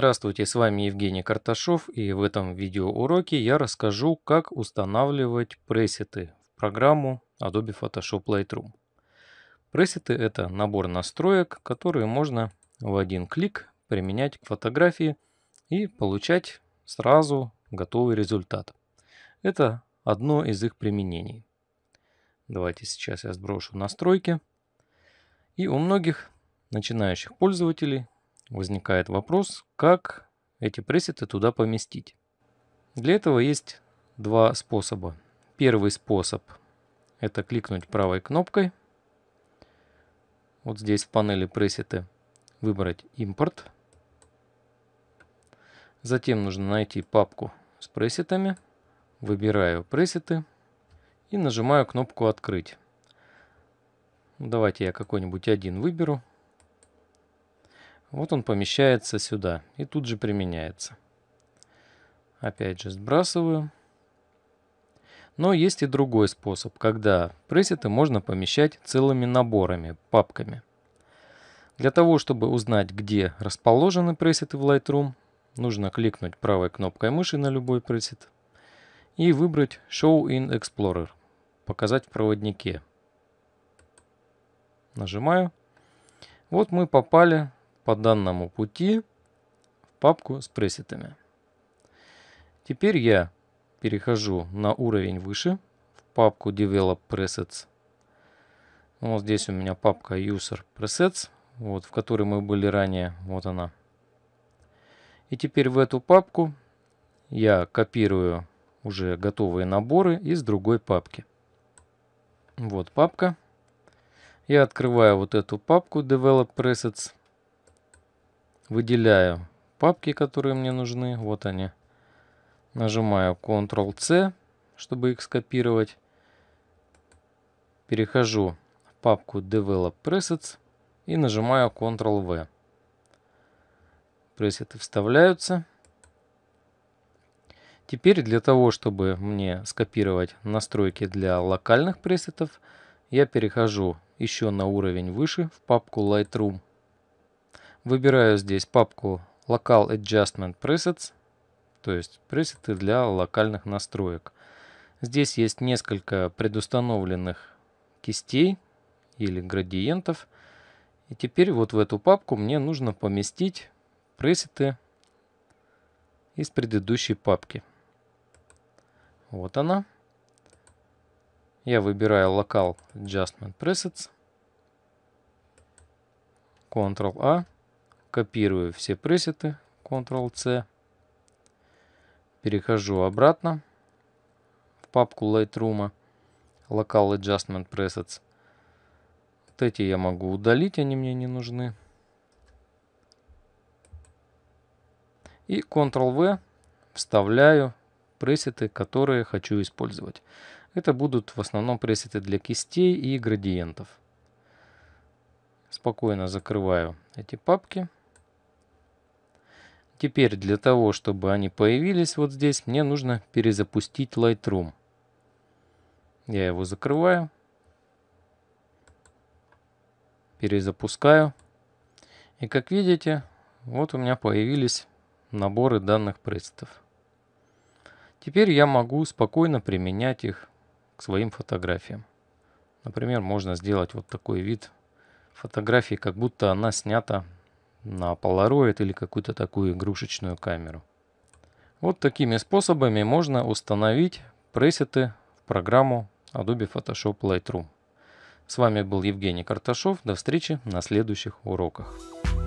Здравствуйте, с вами Евгений Карташов и в этом видеоуроке я расскажу, как устанавливать пресеты в программу Adobe Photoshop Lightroom. Пресеты – это набор настроек, которые можно в один клик применять к фотографии и получать сразу готовый результат. Это одно из их применений. Давайте сейчас я сброшу настройки. И у многих начинающих пользователей – возникает вопрос, как эти пресеты туда поместить. Для этого есть два способа. Первый способ – это кликнуть правой кнопкой. Вот здесь в панели пресеты выбрать «Импорт». Затем нужно найти папку с пресетами. Выбираю пресеты и нажимаю кнопку «Открыть». Ну, давайте я какой-нибудь один выберу – вот он помещается сюда и тут же применяется. Опять же сбрасываю. Но есть и другой способ, когда пресеты можно помещать целыми наборами, папками. Для того, чтобы узнать, где расположены пресеты в Lightroom, нужно кликнуть правой кнопкой мыши на любой пресет и выбрать Show in Explorer, показать в проводнике. Нажимаю. Вот мы попали по данному пути в папку с пресетами. Теперь я перехожу на уровень выше, в папку Develop Presets. Вот здесь у меня папка User Presets, вот, в которой мы были ранее. Вот она. И теперь в эту папку я копирую уже готовые наборы из другой папки. Вот папка. Я открываю вот эту папку Develop Presets. Выделяю папки, которые мне нужны. Вот они. Нажимаю Ctrl-C, чтобы их скопировать. Перехожу в папку Develop Presets и нажимаю Ctrl-V. Пресеты вставляются. Теперь для того, чтобы мне скопировать настройки для локальных пресетов, я перехожу еще на уровень выше в папку Lightroom – Выбираю здесь папку Local Adjustment Presets, то есть пресеты для локальных настроек. Здесь есть несколько предустановленных кистей или градиентов. И теперь вот в эту папку мне нужно поместить пресеты из предыдущей папки. Вот она. Я выбираю Local Adjustment Presets. Ctrl-A. Копирую все пресеты. Ctrl-C. Перехожу обратно в папку Lightroom. Local Adjustment Presets. Вот эти я могу удалить, они мне не нужны. И Ctrl-V вставляю пресеты, которые хочу использовать. Это будут в основном пресеты для кистей и градиентов. Спокойно закрываю эти папки. Теперь для того, чтобы они появились вот здесь, мне нужно перезапустить Lightroom. Я его закрываю. Перезапускаю. И как видите, вот у меня появились наборы данных пресетов. Теперь я могу спокойно применять их к своим фотографиям. Например, можно сделать вот такой вид фотографии, как будто она снята на Polaroid или какую-то такую игрушечную камеру. Вот такими способами можно установить пресеты в программу Adobe Photoshop Lightroom. С вами был Евгений Карташов. До встречи на следующих уроках.